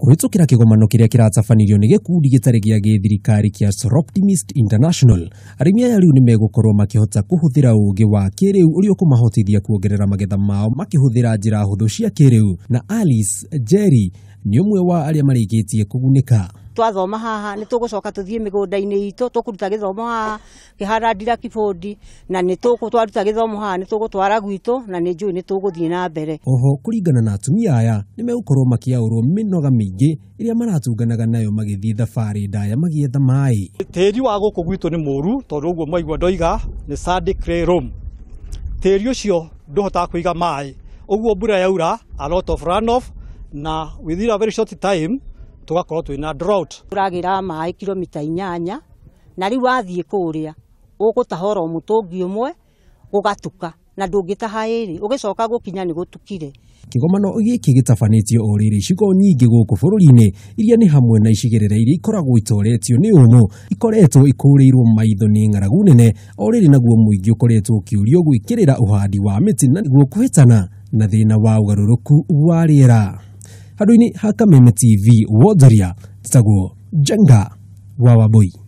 kũhĩtũkĩra kĩgomano kĩrĩa kĩratabanirio nĩ gĩkundi gĩtarĩ gĩa gĩthirikari kia Soroptimist International arĩmi aya rĩu nĩ megũkorũo makĩhota kũhũthĩra ũũgĩ wa kĩrĩu ũrĩa ũkũmahotithia kuongerera magetha mao makĩhũthĩra njĩra hũthũ cia u na Alice Jerry nĩ ũmwe wa arĩa marĩkĩtie kugunika twathoma haha nä tå gå coka tå thiä mä gå nda-inä itå tå kå ruta gä thomo haha kä kibondi na twaruta gä thomo haha nä tå gå twara gwitå na nä njå nä tå gå thiä na mbere oho kå ringana na atumia aya nä aå rwo mä noga mä ingä ä rä a maratunganaga nayo magä thiä thabarä ndaya magĩetha maä tä ri wa gå kå gwitå nä må ru tondå å guo maigua ndoiga nä tä ri å cio ndå hotaga kå iga maä å guo mbura yaura a lot of na within a very short time tugakorwo twina drought uragira mai kilomita inyanya na riu wathie kuria ugutahora mutungi umwe gugatuka na ndungitaha iri ugicoka gukinya ni gutukire kigomano giki gitabanitio uriri icigo nyingi guku bururi-ini iria ni hamwe na icigĩrĩra iria ikoragwo itoretio ni ũmũ ikoretwo ikurirwo maitho ni ng'aragu nene ũrĩrĩ naguo muingi ũkoretwo ũkĩũrio gwikirira uhandi wa miti na nĩguo kũhĩtana na thina wa ugaruruku wa riera handå-inä ha kameme tv wonjoria ndetagwo janga wawaboi